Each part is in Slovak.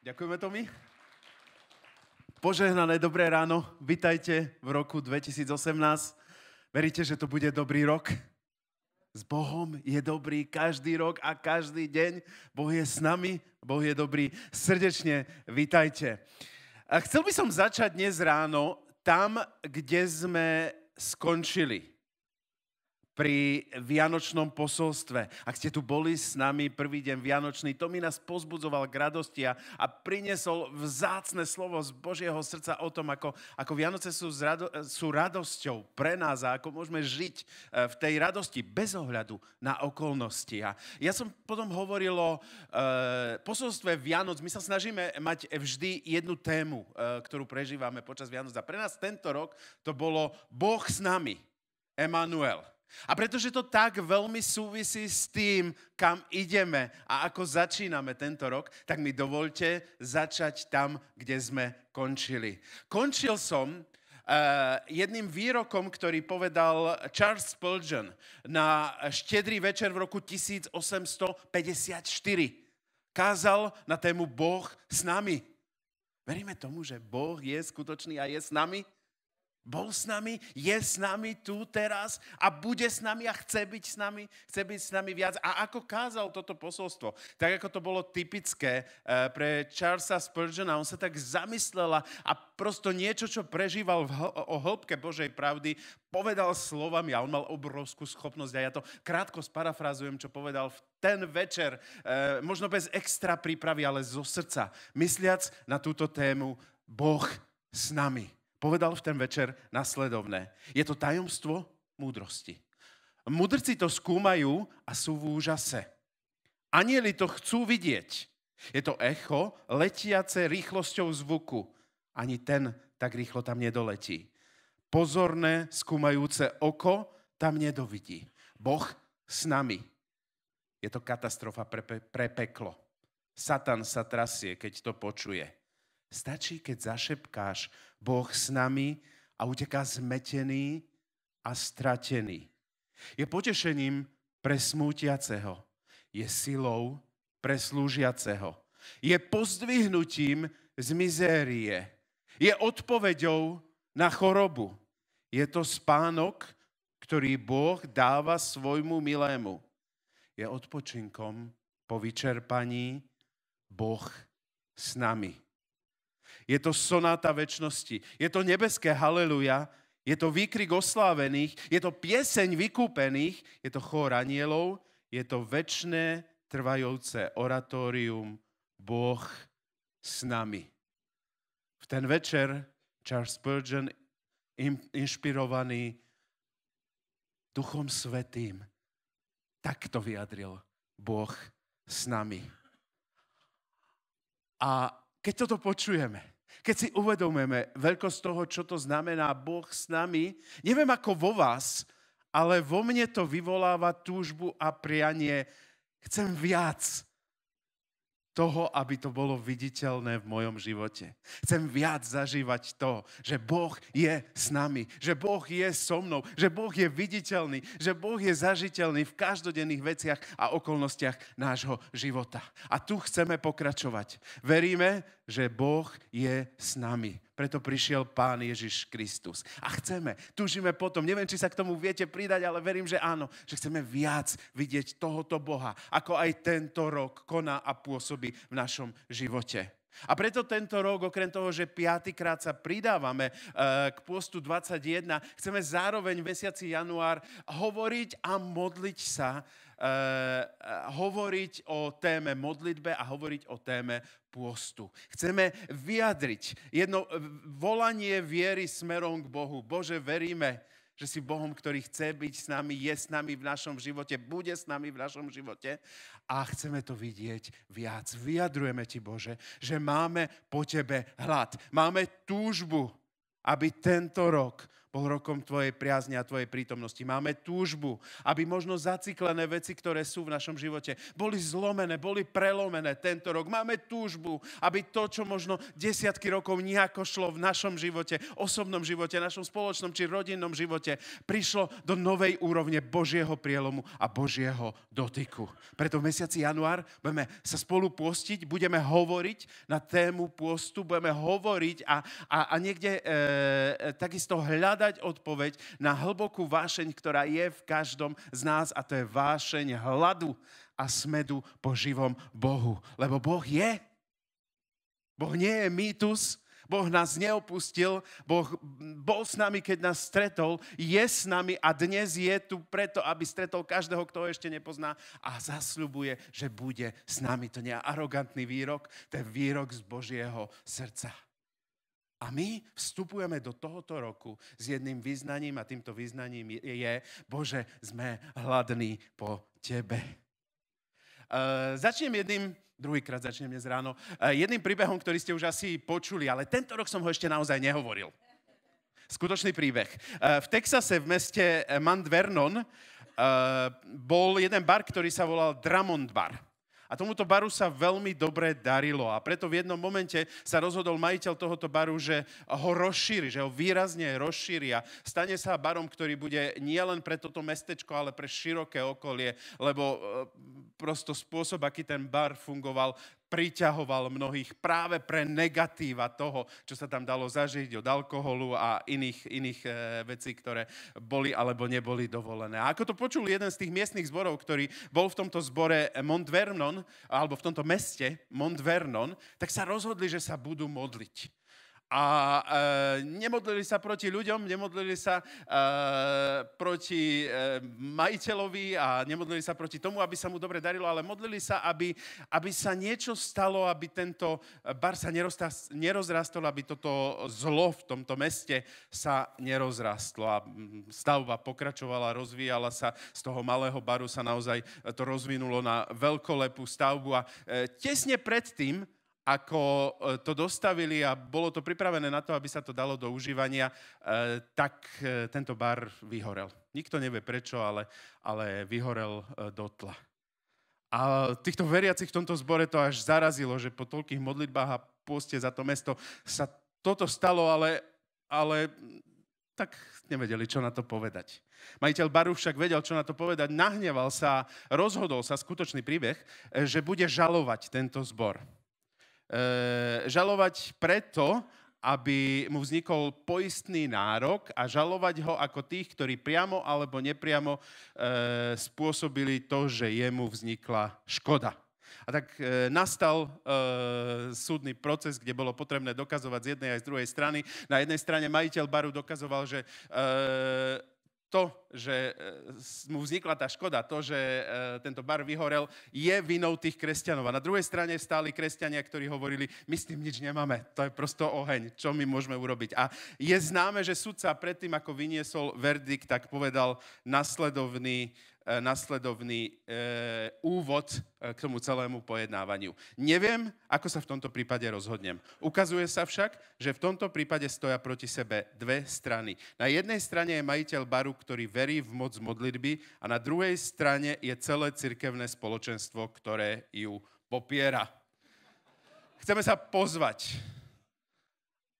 Ďakujeme, Tomi. Požehnané dobré ráno, vitajte v roku 2018. Veríte, že to bude dobrý rok? S Bohom je dobrý každý rok a každý deň. Boh je s nami, Boh je dobrý. Srdečne vitajte. A chcel by som začať dnes ráno tam, kde sme skončili pri Vianočnom posolstve. Ak ste tu boli s nami prvý deň Vianočný, to mi nás pozbudzoval k radosti a, a priniesol vzácne slovo z Božieho srdca o tom, ako, ako Vianoce sú, rado, sú radosťou pre nás a ako môžeme žiť e, v tej radosti bez ohľadu na okolnosti. A ja som potom hovoril o e, posolstve Vianoc. My sa snažíme mať vždy jednu tému, e, ktorú prežívame počas Vianoc. A pre nás tento rok to bolo Boh s nami. Emanuel. A pretože to tak veľmi súvisí s tým, kam ideme a ako začíname tento rok, tak mi dovolte začať tam, kde sme končili. Končil som Uh, jedným výrokom, ktorý povedal Charles Spurgeon na štedrý večer v roku 1854. Kázal na tému Boh s nami. Veríme tomu, že Boh je skutočný a je s nami? Bol s nami, je s nami tu teraz a bude s nami a chce byť s nami, chce byť s nami viac. A ako kázal toto posolstvo, tak ako to bolo typické eh, pre Charlesa Spurgeona, on sa tak zamyslela a prosto niečo, čo prežíval o hĺbke Božej pravdy, povedal slovami a on mal obrovskú schopnosť a ja to krátko sparafrazujem, čo povedal v ten večer, eh, možno bez extra prípravy, ale zo srdca, mysliac na túto tému Boh s nami povedal v ten večer nasledovné. Je to tajomstvo múdrosti. Mudrci to skúmajú a sú v úžase. Anieli to chcú vidieť. Je to echo letiace rýchlosťou zvuku. Ani ten tak rýchlo tam nedoletí. Pozorné, skúmajúce oko tam nedovidí. Boh s nami. Je to katastrofa pre, pe- pre peklo. Satan sa trasie, keď to počuje. Stačí, keď zašepkáš Boh s nami a uteká zmetený a stratený. Je potešením pre smútiaceho. Je silou pre slúžiaceho. Je pozdvihnutím z mizérie. Je odpoveďou na chorobu. Je to spánok, ktorý Boh dáva svojmu milému. Je odpočinkom po vyčerpaní Boh s nami. Je to sonáta väčšnosti. Je to nebeské haleluja. Je to výkrik oslávených. Je to pieseň vykúpených. Je to chór anielov. Je to väčšné trvajúce oratórium Boh s nami. V ten večer Charles Spurgeon inšpirovaný Duchom Svetým takto vyjadril Boh s nami. A keď toto počujeme, keď si uvedomujeme veľkosť toho, čo to znamená Boh s nami, neviem ako vo vás, ale vo mne to vyvoláva túžbu a prianie. Chcem viac toho, aby to bolo viditeľné v mojom živote. Chcem viac zažívať to, že Boh je s nami, že Boh je so mnou, že Boh je viditeľný, že Boh je zažiteľný v každodenných veciach a okolnostiach nášho života. A tu chceme pokračovať. Veríme, že Boh je s nami. Preto prišiel Pán Ježiš Kristus. A chceme, tužíme potom, neviem, či sa k tomu viete pridať, ale verím, že áno, že chceme viac vidieť tohoto Boha, ako aj tento rok koná a pôsobí v našom živote. A preto tento rok, okrem toho, že piatýkrát sa pridávame eh, k postu 21, chceme zároveň v mesiaci január hovoriť a modliť sa Eh, hovoriť o téme modlitbe a hovoriť o téme pôstu. Chceme vyjadriť jedno volanie viery smerom k Bohu. Bože, veríme, že si Bohom, ktorý chce byť s nami, je s nami v našom živote, bude s nami v našom živote a chceme to vidieť viac. Vyjadrujeme ti, Bože, že máme po tebe hlad, máme túžbu, aby tento rok bol rokom Tvojej priazne a Tvojej prítomnosti. Máme túžbu, aby možno zaciklené veci, ktoré sú v našom živote, boli zlomené, boli prelomené tento rok. Máme túžbu, aby to, čo možno desiatky rokov nejako šlo v našom živote, osobnom živote, našom spoločnom či rodinnom živote, prišlo do novej úrovne Božieho prielomu a Božieho dotyku. Preto v mesiaci január budeme sa spolu postiť, budeme hovoriť na tému postu, budeme hovoriť a, a, a niekde e, e takisto hľadať hľadať odpoveď na hlbokú vášeň, ktorá je v každom z nás a to je vášeň hladu a smedu po živom Bohu. Lebo Boh je. Boh nie je mýtus, Boh nás neopustil, Boh bol s nami, keď nás stretol, je s nami a dnes je tu preto, aby stretol každého, kto ho ešte nepozná a zasľubuje, že bude s nami. To nie je arogantný výrok, to je výrok z Božieho srdca. A my vstupujeme do tohoto roku s jedným význaním a týmto význaním je, Bože, sme hladní po Tebe. Uh, začnem jedným, druhýkrát začnem dnes ráno, uh, jedným príbehom, ktorý ste už asi počuli, ale tento rok som ho ešte naozaj nehovoril. Skutočný príbeh. Uh, v Texase v meste Mount Vernon uh, bol jeden bar, ktorý sa volal Dramond Bar a tomuto baru sa veľmi dobre darilo a preto v jednom momente sa rozhodol majiteľ tohoto baru, že ho rozšíri, že ho výrazne rozšíri a stane sa barom, ktorý bude nielen pre toto mestečko, ale pre široké okolie, lebo e, prosto spôsob, aký ten bar fungoval, priťahoval mnohých práve pre negatíva toho, čo sa tam dalo zažiť od alkoholu a iných, iných e, vecí, ktoré boli alebo neboli dovolené. A ako to počul jeden z tých miestnych zborov, ktorý bol v tomto zbore Mont Vernon, alebo v tomto meste Mont Vernon, tak sa rozhodli, že sa budú modliť. A e, nemodlili sa proti ľuďom, nemodlili sa e, proti e, majiteľovi a nemodlili sa proti tomu, aby sa mu dobre darilo, ale modlili sa, aby, aby sa niečo stalo, aby tento bar sa nerozrastol, aby toto zlo v tomto meste sa nerozrastlo. A stavba pokračovala, rozvíjala sa, z toho malého baru sa naozaj to rozvinulo na veľkolepú stavbu. A e, tesne predtým, ako e, to dostavili a bolo to pripravené na to, aby sa to dalo do užívania, e, tak e, tento bar vyhorel. Nikto nevie prečo, ale, ale vyhorel do tla. A týchto veriacich v tomto zbore to až zarazilo, že po toľkých modlitbách a pôste za to mesto sa toto stalo, ale, ale tak nevedeli, čo na to povedať. Majiteľ baru však vedel, čo na to povedať, nahneval sa, rozhodol sa skutočný príbeh, že bude žalovať tento zbor. Eh, žalovať preto, aby mu vznikol poistný nárok a žalovať ho ako tých, ktorí priamo alebo nepriamo e, spôsobili to, že jemu vznikla škoda. A tak e, nastal e, súdny proces, kde bolo potrebné dokazovať z jednej aj z druhej strany. Na jednej strane majiteľ baru dokazoval, že e, to, že e, mu vznikla tá škoda, to, že e, tento bar vyhorel, je vinou tých kresťanov. A na druhej strane stáli kresťania, ktorí hovorili, my s tým nič nemáme, to je prosto oheň, čo my môžeme urobiť. A je známe, že sudca predtým, ako vyniesol verdikt, tak povedal nasledovný E, nasledovný e, úvod e, k tomu celému pojednávaniu. Neviem, ako sa v tomto prípade rozhodnem. Ukazuje sa však, že v tomto prípade stoja proti sebe dve strany. Na jednej strane je majiteľ baru, ktorý verí v moc modlitby a na druhej strane je celé cirkevné spoločenstvo, ktoré ju popiera. Chceme sa pozvať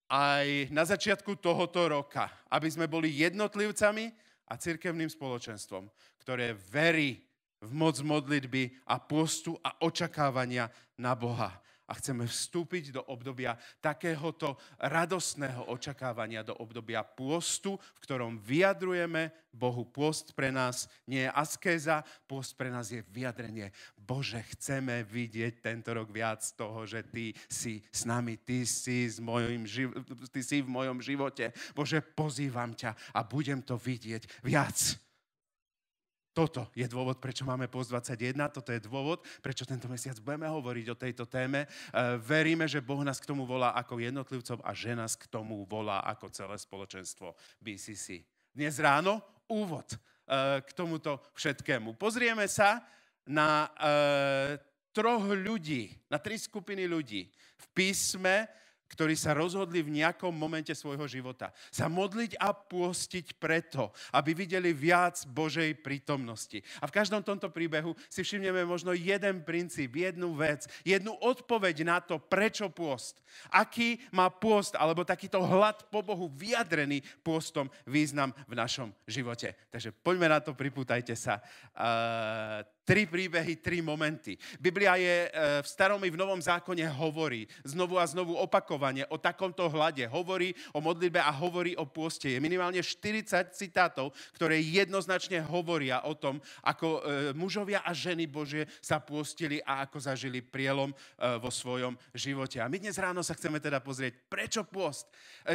aj na začiatku tohoto roka, aby sme boli jednotlivcami, a cirkevným spoločenstvom, ktoré verí v moc modlitby a postu a očakávania na Boha a chceme vstúpiť do obdobia takéhoto radostného očakávania, do obdobia pôstu, v ktorom vyjadrujeme Bohu. Pôst pre nás nie je askéza, pôst pre nás je vyjadrenie. Bože, chceme vidieť tento rok viac toho, že Ty si s nami, Ty si, s mojim živ- ty si v mojom živote. Bože, pozývam ťa a budem to vidieť viac. Toto je dôvod, prečo máme post 21, toto je dôvod, prečo tento mesiac budeme hovoriť o tejto téme. E, veríme, že Boh nás k tomu volá ako jednotlivcov a že nás k tomu volá ako celé spoločenstvo BCC. Dnes ráno úvod e, k tomuto všetkému. Pozrieme sa na e, troch ľudí, na tri skupiny ľudí v písme, ktorí sa rozhodli v nejakom momente svojho života sa modliť a pôstiť preto, aby videli viac Božej prítomnosti. A v každom tomto príbehu si všimneme možno jeden princíp, jednu vec, jednu odpoveď na to, prečo pôst. Aký má pôst, alebo takýto hlad po Bohu vyjadrený pôstom význam v našom živote. Takže poďme na to, pripútajte sa. Uh, Tri príbehy, tri momenty. Biblia je e, v starom i v novom zákone hovorí, znovu a znovu opakovane o takomto hlade. Hovorí o modlitbe a hovorí o pôste. Je minimálne 40 citátov, ktoré jednoznačne hovoria o tom, ako e, mužovia a ženy Božie sa pôstili a ako zažili prielom e, vo svojom živote. A my dnes ráno sa chceme teda pozrieť, prečo pôst?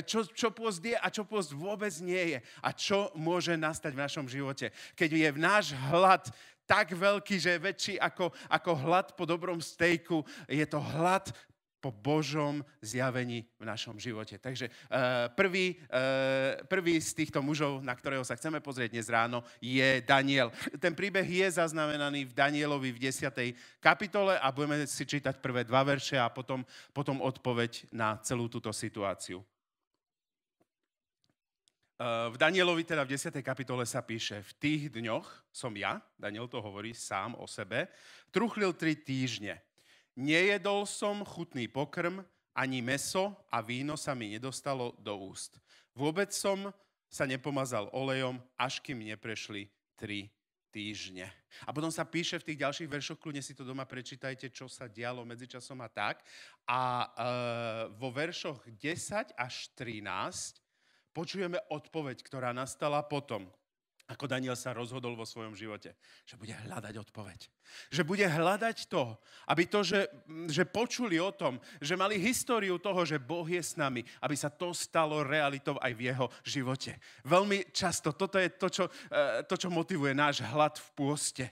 Čo, čo pôst je a čo pôst vôbec nie je? A čo môže nastať v našom živote? Keď je v náš hlad tak veľký, že je väčší ako, ako hlad po dobrom stejku. Je to hlad po Božom zjavení v našom živote. Takže eh, prvý, eh, prvý z týchto mužov, na ktorého sa chceme pozrieť dnes ráno, je Daniel. Ten príbeh je zaznamenaný v Danielovi v 10. kapitole a budeme si čítať prvé dva verše a potom, potom odpoveď na celú túto situáciu. Eh, v Danielovi teda v 10. kapitole sa píše, v tých dňoch som ja, Daniel to hovorí sám o sebe, truchlil tri týždne. Nejedol som chutný pokrm, ani meso a víno sa mi nedostalo do úst. Vôbec som sa nepomazal olejom, až kým neprešli tri týždne. A potom sa píše v tých ďalších veršoch, kľudne si to doma prečítajte, čo sa dialo medzičasom a tak. A e, vo veršoch 10 až 13 počujeme odpoveď, ktorá nastala potom, ako Daniel sa rozhodol vo svojom živote. Že bude hľadať odpoveď. Že bude hľadať to, aby to, že, že počuli o tom, že mali históriu toho, že Boh je s nami, aby sa to stalo realitou aj v jeho živote. Veľmi často toto je to, čo, e, to, čo motivuje náš hlad v pôste.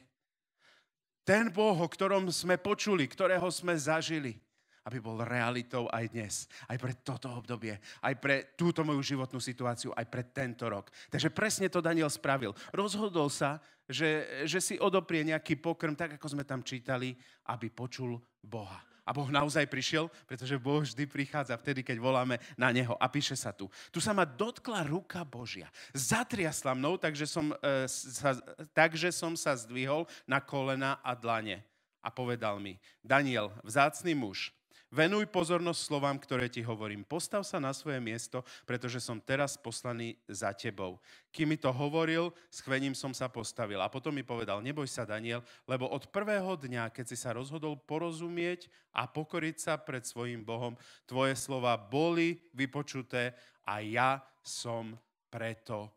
Ten Boh, o ktorom sme počuli, ktorého sme zažili, aby bol realitou aj dnes, aj pre toto obdobie, aj pre túto moju životnú situáciu, aj pre tento rok. Takže presne to Daniel spravil. Rozhodol sa, že, že si odoprie nejaký pokrm, tak ako sme tam čítali, aby počul Boha. A Boh naozaj prišiel, pretože Boh vždy prichádza vtedy, keď voláme na Neho. A píše sa tu. Tu sa ma dotkla ruka Božia. Zatriasla mnou, takže som, e, sa, takže som sa zdvihol na kolena a dlane. A povedal mi, Daniel, vzácný muž, Venuj pozornosť slovám, ktoré ti hovorím. Postav sa na svoje miesto, pretože som teraz poslaný za tebou. Kým mi to hovoril, s chvením som sa postavil. A potom mi povedal, neboj sa, Daniel, lebo od prvého dňa, keď si sa rozhodol porozumieť a pokoriť sa pred svojim Bohom, tvoje slova boli vypočuté a ja som preto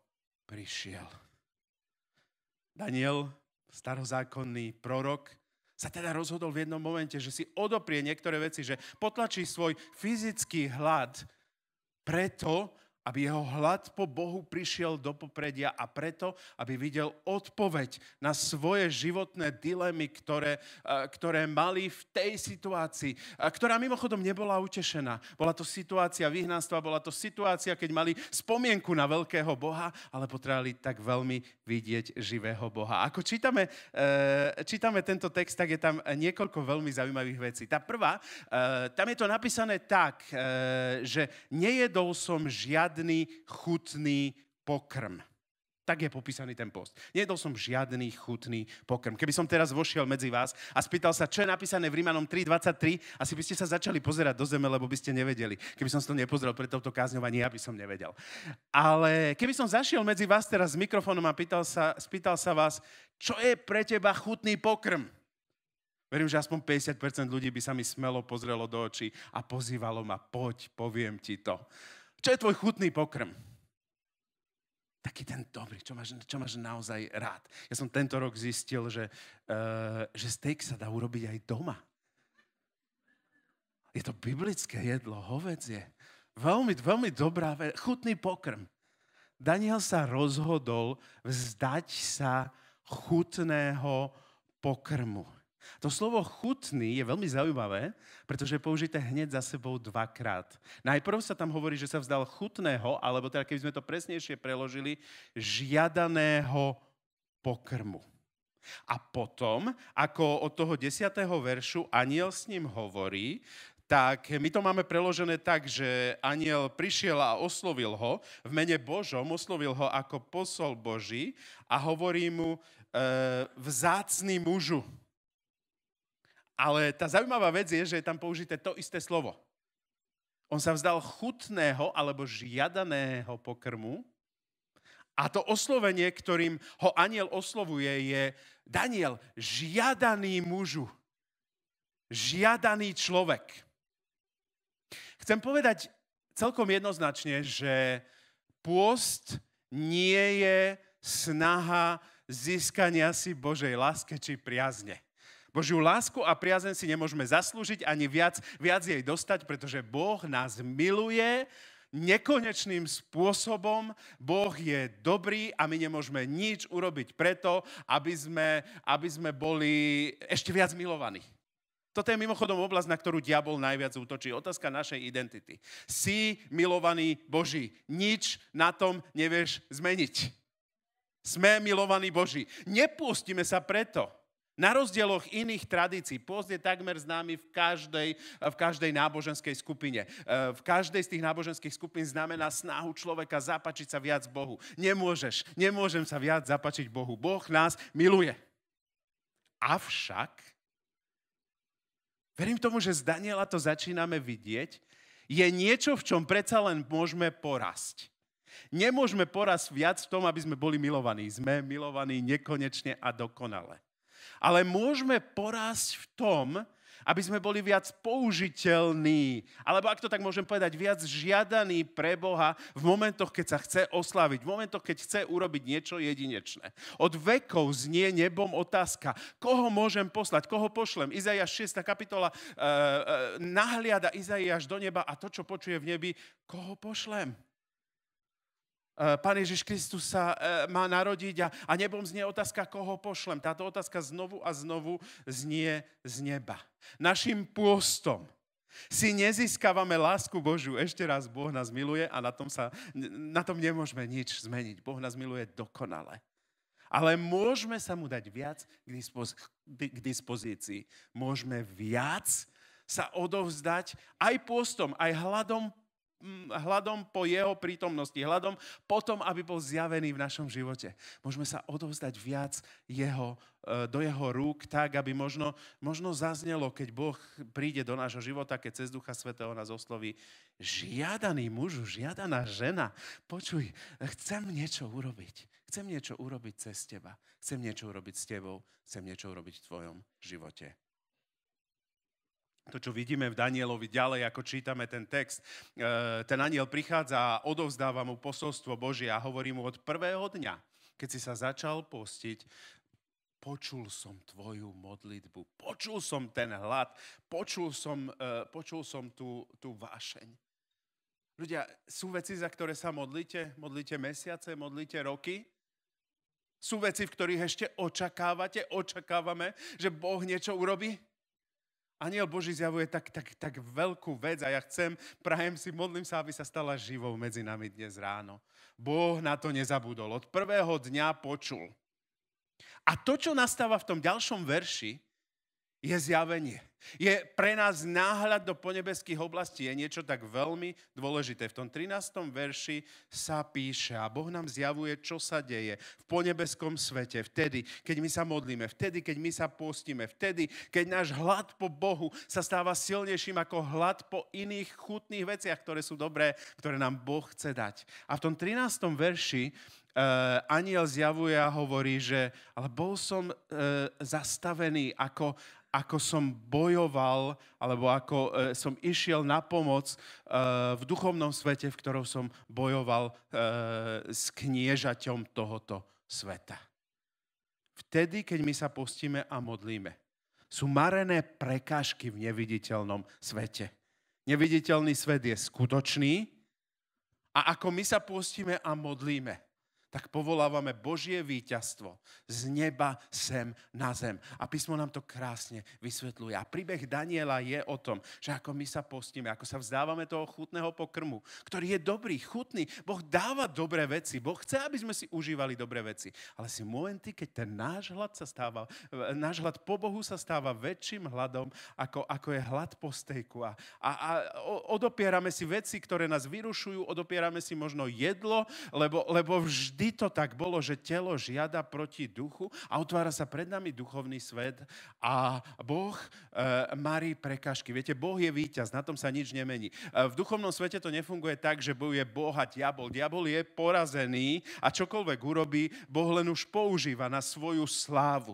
prišiel. Daniel, starozákonný prorok, sa teda rozhodol v jednom momente, že si odoprie niektoré veci, že potlačí svoj fyzický hlad preto, aby jeho hlad po Bohu prišiel do popredia a preto, aby videl odpoveď na svoje životné dilemy, ktoré, eh, ktoré mali v tej situácii, eh, ktorá mimochodom nebola utešená. Bola to situácia vyhnanstva, bola to situácia, keď mali spomienku na veľkého Boha, ale potrebovali tak veľmi vidieť živého Boha. Ako čítame, eh, čítame tento text, tak je tam niekoľko veľmi zaujímavých vecí. Tá prvá, tam je to napísané tak, že nejedol som žiad žiadny chutný pokrm. Tak je popísaný ten post. Nedol som žiadny chutný pokrm. Keby som teraz vošiel medzi vás a spýtal sa, čo je napísané v Rímanom 3.23, asi by ste sa začali pozerať do zeme, lebo by ste nevedeli. Keby som to nepozrel pre toto kázňovanie, ja by som nevedel. Ale keby som zašiel medzi vás teraz s mikrofónom a pýtal sa, spýtal sa vás, čo je pre teba chutný pokrm? Verím, že aspoň 50% ľudí by sa mi smelo pozrelo do očí a pozývalo ma, poď, poviem ti to čo je tvoj chutný pokrm? Taký ten dobrý, čo máš, čo máš naozaj rád. Ja som tento rok zistil, že, uh, že steak sa dá urobiť aj doma. Je to biblické jedlo, hovedzie. Veľmi, veľmi dobrá, chutný pokrm. Daniel sa rozhodol vzdať sa chutného pokrmu. To slovo chutný je veľmi zaujímavé, pretože je použité hneď za sebou dvakrát. Najprv sa tam hovorí, že sa vzdal chutného, alebo teda keby sme to presnejšie preložili, žiadaného pokrmu. A potom, ako od toho 10. veršu aniel s ním hovorí, tak my to máme preložené tak, že aniel prišiel a oslovil ho, v mene Božom oslovil ho ako posol Boží a hovorí mu e, vzácný mužu. Ale tá zaujímavá vec je, že je tam použité to isté slovo. On sa vzdal chutného alebo žiadaného pokrmu a to oslovenie, ktorým ho aniel oslovuje, je Daniel, žiadaný mužu, žiadaný človek. Chcem povedať celkom jednoznačne, že pôst nie je snaha získania si Božej láske či priazne. Božiu lásku a priazen si nemôžeme zaslúžiť ani viac, viac jej dostať, pretože Boh nás miluje nekonečným spôsobom. Boh je dobrý a my nemôžeme nič urobiť preto, aby sme, aby sme boli ešte viac milovaní. Toto je mimochodom oblasť, na ktorú diabol najviac útočí. Otázka našej identity. Si milovaný Boží. Nič na tom nevieš zmeniť. Sme milovaní Boží. Nepustíme sa preto, na rozdieloch iných tradícií, post je takmer známy v každej, v každej náboženskej skupine. E, v každej z tých náboženských skupín znamená snahu človeka zapačiť sa viac Bohu. Nemôžeš, nemôžem sa viac zapačiť Bohu. Boh nás miluje. Avšak, verím tomu, že z Daniela to začíname vidieť, je niečo, v čom predsa len môžeme porasť. Nemôžeme porasť viac v tom, aby sme boli milovaní. Sme milovaní nekonečne a dokonale ale môžeme porásť v tom, aby sme boli viac použiteľní, alebo ak to tak môžem povedať, viac žiadaní pre Boha v momentoch, keď sa chce oslaviť, v momentoch, keď chce urobiť niečo jedinečné. Od vekov znie nebom otázka, koho môžem poslať, koho pošlem. Izaiáš 6. kapitola eh, eh, nahliada Izaiáš do neba a to, čo počuje v nebi, koho pošlem. E, Pán Ježiš Kristus sa e, má narodiť a, a nebom znie otázka, koho pošlem. Táto otázka znovu a znovu znie z neba. Našim pôstom si nezískavame lásku Božiu. Ešte raz, Boh nás miluje a na tom, sa, na tom nemôžeme nič zmeniť. Boh nás miluje dokonale. Ale môžeme sa mu dať viac k, dispoz- k dispozícii. Môžeme viac sa odovzdať aj postom, aj hladom hľadom po jeho prítomnosti, hľadom po tom, aby bol zjavený v našom živote. Môžeme sa odovzdať viac jeho, e, do jeho rúk tak, aby možno, možno zaznelo, keď Boh príde do nášho života, keď cez Ducha Svetého nás osloví, žiadaný mužu, žiadaná žena, počuj, chcem niečo urobiť. Chcem niečo urobiť cez teba. Chcem niečo urobiť s tebou. Chcem niečo urobiť v tvojom živote to, čo vidíme v Danielovi ďalej, ako čítame ten text. E, ten aniel prichádza a odovzdáva mu posolstvo Božie a hovorí mu od prvého dňa, keď si sa začal postiť, počul som tvoju modlitbu, počul som ten hlad, počul som, e, počul som tú, tú vášeň. Ľudia, sú veci, za ktoré sa modlíte, modlíte mesiace, modlíte roky, sú veci, v ktorých ešte očakávate, očakávame, že Boh niečo urobí? Aniel Boží zjavuje tak, tak, tak veľkú vec a ja chcem, prajem si, modlím sa, aby sa stala živou medzi nami dnes ráno. Boh na to nezabudol. Od prvého dňa počul. A to, čo nastáva v tom ďalšom verši, je zjavenie. Je pre nás náhľad do ponebeských oblastí. Je niečo tak veľmi dôležité. V tom 13. verši sa píše a Boh nám zjavuje, čo sa deje v ponebeskom svete. Vtedy, keď my sa modlíme, vtedy, keď my sa postíme, vtedy, keď náš hlad po Bohu sa stáva silnejším ako hlad po iných chutných veciach, ktoré sú dobré, ktoré nám Boh chce dať. A v tom 13. verši uh, aniel zjavuje a hovorí, že ale bol som uh, zastavený ako, ako som bojoval, alebo ako e, som išiel na pomoc e, v duchovnom svete, v ktorom som bojoval e, s kniežaťom tohoto sveta. Vtedy, keď my sa postíme a modlíme, sú marené prekážky v neviditeľnom svete. Neviditeľný svet je skutočný a ako my sa postíme a modlíme, tak povolávame Božie víťazstvo z neba sem na zem. A písmo nám to krásne vysvetľuje. A príbeh Daniela je o tom, že ako my sa postíme, ako sa vzdávame toho chutného pokrmu, ktorý je dobrý, chutný. Boh dáva dobré veci. Boh chce, aby sme si užívali dobré veci. Ale si momenty, keď ten náš hlad sa stáva, náš hlad po Bohu sa stáva väčším hladom, ako, ako je hlad po stejku. A, a, a odopierame si veci, ktoré nás vyrušujú, odopierame si možno jedlo, lebo, lebo vždy Vždy to tak bolo, že telo žiada proti duchu a otvára sa pred nami duchovný svet a Boh e, marí prekažky. Viete, Boh je víťaz, na tom sa nič nemení. E, v duchovnom svete to nefunguje tak, že bojuje Boha diabol. Diabol je porazený a čokoľvek urobí, Boh len už používa na svoju slávu.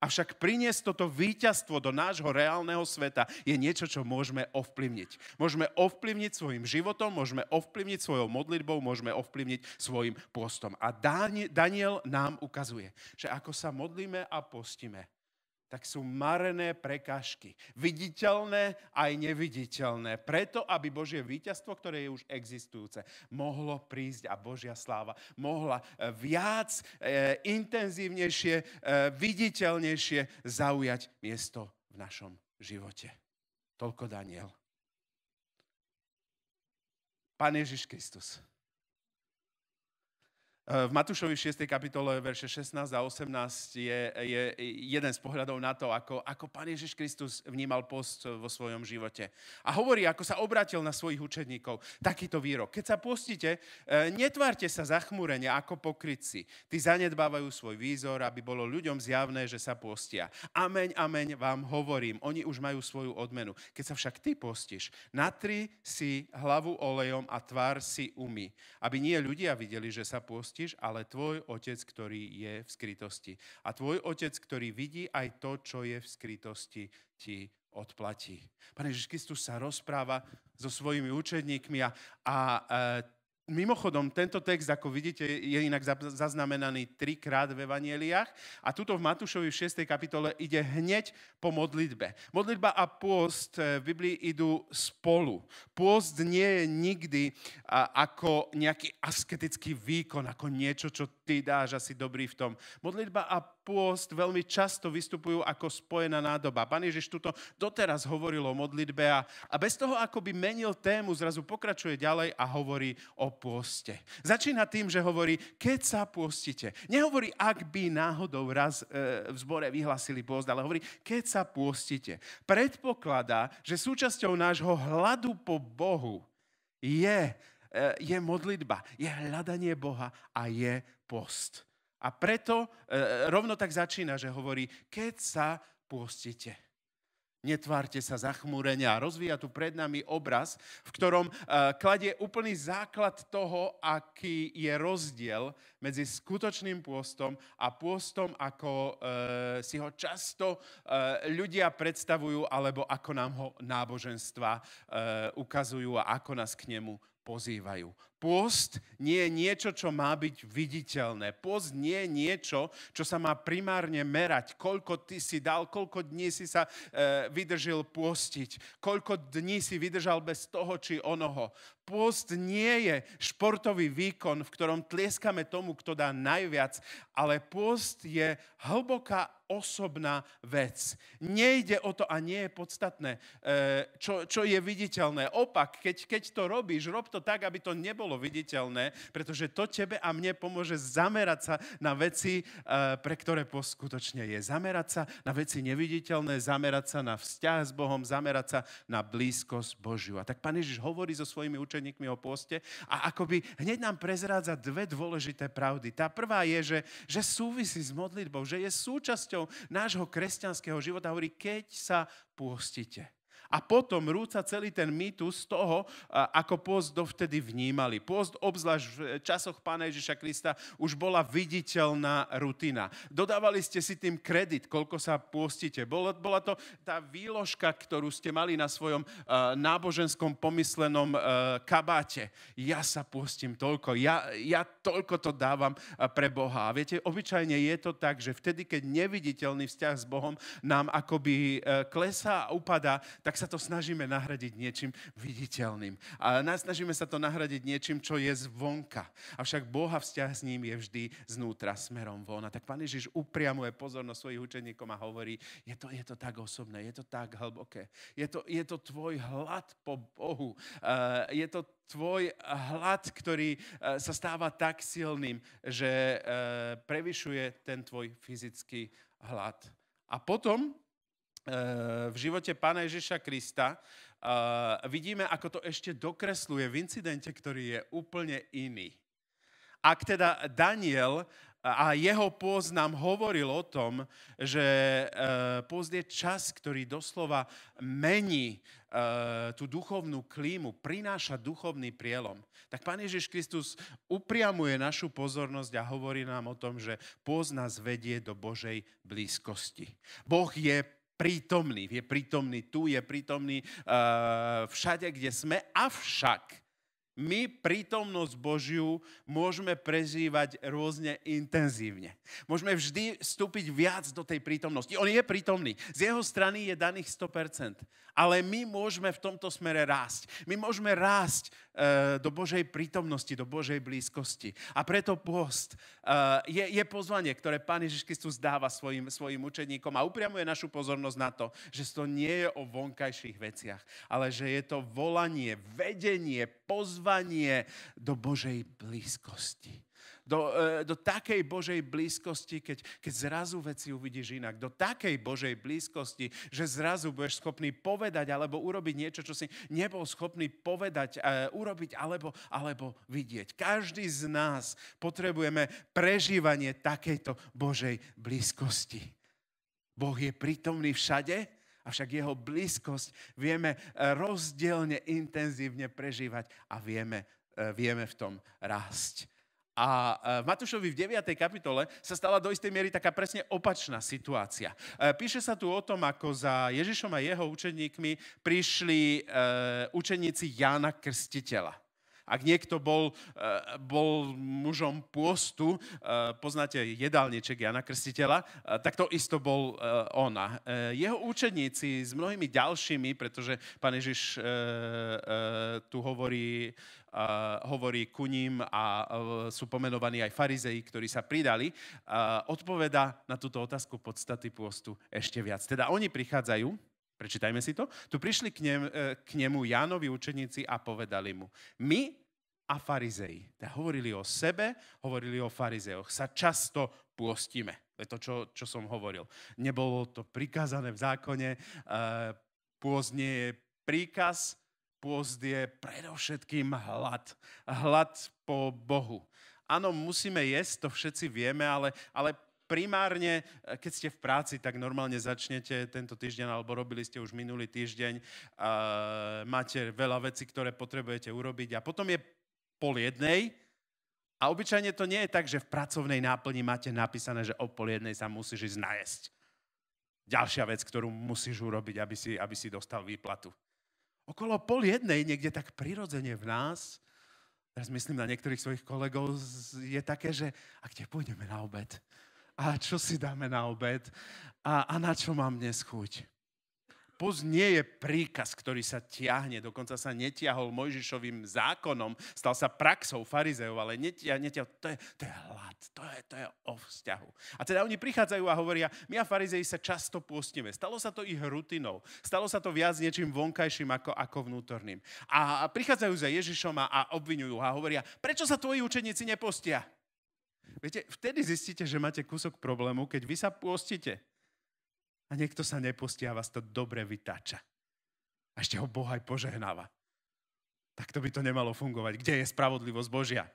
Avšak priniesť toto víťazstvo do nášho reálneho sveta je niečo, čo môžeme ovplyvniť. Môžeme ovplyvniť svojim životom, môžeme ovplyvniť svojou modlitbou, môžeme ovplyvniť svojim postom. A Daniel nám ukazuje, že ako sa modlíme a postíme, tak sú marené prekážky. Viditeľné aj neviditeľné. Preto, aby Božie víťazstvo, ktoré je už existujúce, mohlo prísť a Božia sláva mohla e, viac, e, intenzívnejšie, e, viditeľnejšie zaujať miesto v našom živote. Toľko Daniel. Pán Ježiš Kristus E, v Matúšovi 6. kapitole verše 16 a 18 je, je jeden z pohľadov na to, ako, ako Pán Ježiš Kristus vnímal post vo svojom živote. A hovorí, ako sa obratil na svojich učedníkov. Takýto výrok. Keď sa pustíte, e, netvárte sa zachmúrenia ako pokrytci. Tí zanedbávajú svoj výzor, aby bolo ľuďom zjavné, že sa postia. Ameň, ameň vám hovorím. Oni už majú svoju odmenu. Keď sa však ty postiš, natri si hlavu olejom a tvár si umy, aby nie ľudia videli, že sa postia nepustíš, ale tvoj otec, ktorý je v skrytosti. A tvoj otec, ktorý vidí aj to, čo je v skrytosti, ti odplatí. Pane Ježiš Kristus sa rozpráva so svojimi učedníkmi a, a e, Mimochodom, tento text, ako vidíte, je inak zaznamenaný trikrát v Evanieliach a tuto v Matúšovi v 6. kapitole ide hneď po modlitbe. Modlitba a pôst eh, v Biblii idú spolu. Pôst nie je nikdy eh, ako nejaký asketický výkon, ako niečo, čo ty dáš asi dobrý v tom. Modlitba a pôst veľmi často vystupujú ako spojená nádoba. Pán Ježiš tuto doteraz hovoril o modlitbe a, a bez toho, ako by menil tému, zrazu pokračuje ďalej a hovorí o pôste. Začína tým, že hovorí, keď sa pôstite. Nehovorí, ak by náhodou raz e, v zbore vyhlasili pôst, ale hovorí, keď sa pôstite. Predpokladá, že súčasťou nášho hladu po Bohu je E, je modlitba, je hľadanie Boha a je post. A preto e, rovno tak začína, že hovorí, keď sa pôstite. Netvárte sa zachmúrenia. Rozvíja tu pred nami obraz, v ktorom e, kladie úplný základ toho, aký je rozdiel medzi skutočným pôstom a pôstom, ako si ho často ľudia predstavujú, alebo ako nám ho náboženstva ukazujú a ako nás k nemu pozývajú Pôst nie je niečo, čo má byť viditeľné. Pôst nie je niečo, čo sa má primárne merať. Koľko ty si dal, koľko dní si sa e, vydržil pôstiť, koľko dní si vydržal bez toho či onoho. Pôst nie je športový výkon, v ktorom tlieskame tomu, kto dá najviac, ale pôst je hlboká osobná vec. Nejde o to a nie je podstatné, e, čo, čo je viditeľné. Opak, keď, keď to robíš, rob to tak, aby to nebolo nebolo viditeľné, pretože to tebe a mne pomôže zamerať sa na veci, eh, pre ktoré poskutočne je. Zamerať sa na veci neviditeľné, zamerať sa na vzťah s Bohom, zamerať sa na blízkosť Božiu. A tak Pán Ježiš hovorí so svojimi učeníkmi o pôste a akoby hneď nám prezrádza dve dôležité pravdy. Tá prvá je, že, že súvisí s modlitbou, že je súčasťou nášho kresťanského života. Hovorí, keď sa pôstite. A potom rúca celý ten mýtus z toho, ako post dovtedy vnímali. Post obzvlášť v časoch Pána Ježiša Krista už bola viditeľná rutina. Dodávali ste si tým kredit, koľko sa pôstite. Bola, to tá výložka, ktorú ste mali na svojom náboženskom pomyslenom kabáte. Ja sa pôstim toľko, ja, ja toľko to dávam pre Boha. A viete, obyčajne je to tak, že vtedy, keď neviditeľný vzťah s Bohom nám akoby e, klesá a upadá, tak sa to snažíme nahradiť niečím viditeľným. A snažíme sa to nahradiť niečím, čo je zvonka. Avšak Boha vzťah s ním je vždy znútra smerom von. A tak Pán Ježiš upriamuje pozornosť svojich učeníkom a hovorí, je to, je to tak osobné, je to tak hlboké. Je to, je to tvoj hlad po Bohu. Uh, je to tvoj hlad, ktorý eh, sa stáva tak silným, že eh, prevyšuje ten tvoj fyzický hlad. A potom Ehm, v živote Pána Ježiša Krista ehm, vidíme, ako to ešte dokresluje v incidente, ktorý je úplne iný. Ak teda Daniel e, a jeho pôst nám hovoril o tom, že e, pôzd je čas, ktorý doslova mení e, tú duchovnú klímu, prináša duchovný prielom, tak Pán Ježiš Kristus upriamuje našu pozornosť a hovorí nám o tom, že pôzd nás vedie do Božej blízkosti. Boh je prítomný. Je prítomný tu, je prítomný uh, všade, kde sme. Avšak my prítomnosť Božiu môžeme prežívať rôzne intenzívne. Môžeme vždy vstúpiť viac do tej prítomnosti. On je prítomný. Z jeho strany je daných 100%. Ale my môžeme v tomto smere rásť. My môžeme rásť e, do Božej prítomnosti, do Božej blízkosti. A preto post e, je, je pozvanie, ktoré Pán Ježiš Kristus dáva svojim, svojim učeníkom a upriamuje našu pozornosť na to, že to nie je o vonkajších veciach, ale že je to volanie, vedenie, pozvanie pozvanie do Božej blízkosti. Do, e, do takej Božej blízkosti, keď, keď zrazu veci uvidíš inak. Do takej Božej blízkosti, že zrazu budeš schopný povedať alebo urobiť niečo, čo si nebol schopný povedať, e, urobiť alebo, alebo vidieť. Každý z nás potrebujeme prežívanie takejto Božej blízkosti. Boh je prítomný všade, avšak jeho blízkosť vieme eh, rozdielne intenzívne prežívať a vieme, eh, vieme v tom rásť. A v eh, Matúšovi v 9. kapitole sa stala do istej miery taká presne opačná situácia. Píše sa tu o tom, ako za Ježišom a jeho učeníkmi prišli učeníci Jána Krstiteľa. Ak niekto bol, e, bol mužom pôstu, e, poznáte jedálniček Jana Krstiteľa, e, tak to isto bol ona. Jeho účenníci s mnohými ďalšími, pretože pán Ježiš tu hovorí, hovorí ku ním a sú pomenovaní aj farizei, ktorí sa pridali, odpoveda na túto otázku podstaty pôstu ešte viac. Teda oni prichádzajú, prečítajme si to, tu prišli k, ne, k nemu Jánovi učeníci a povedali mu, my a farizeji. Teda hovorili o sebe, hovorili o farizeoch. Sa často pôstime. To je to, čo, čo som hovoril. Nebolo to prikázané v zákone. E, pôst nie je príkaz, pôst je predovšetkým hlad. Hlad po Bohu. Áno, musíme jesť, to všetci vieme, ale, ale primárne, e, keď ste v práci, tak normálne začnete tento týždeň, alebo robili ste už minulý týždeň, máte veľa vecí, ktoré potrebujete urobiť a potom je pol jednej. A obyčajne to nie je tak, že v pracovnej náplni máte napísané, že o pol jednej sa musíš ísť najesť. Ďalšia vec, ktorú musíš urobiť, aby si, aby si dostal výplatu. Okolo pol jednej, niekde tak prirodzene v nás, teraz myslím na niektorých svojich kolegov, je také, že a kde pôjdeme na obed? A čo si dáme na obed? A, a na čo mám dnes chuť? Post nie je príkaz, ktorý sa tiahne, dokonca sa netiahol Mojžišovým zákonom, stal sa praxou farizeov, ale netia, netia, to, je, to je hlad, to je, to je o vzťahu. A teda oni prichádzajú a hovoria, my a farizei sa často pôstime. Stalo sa to ich rutinou, stalo sa to viac niečím vonkajším ako, ako vnútorným. A prichádzajú za Ježišom a, a obvinujú a hovoria, prečo sa tvoji učeníci nepostia? Viete, vtedy zistíte, že máte kúsok problému, keď vy sa pôstite. A niekto sa nepustí a vás to dobre vytáča. A ešte ho Boh aj požehnáva. Tak to by to nemalo fungovať. Kde je spravodlivosť Božia?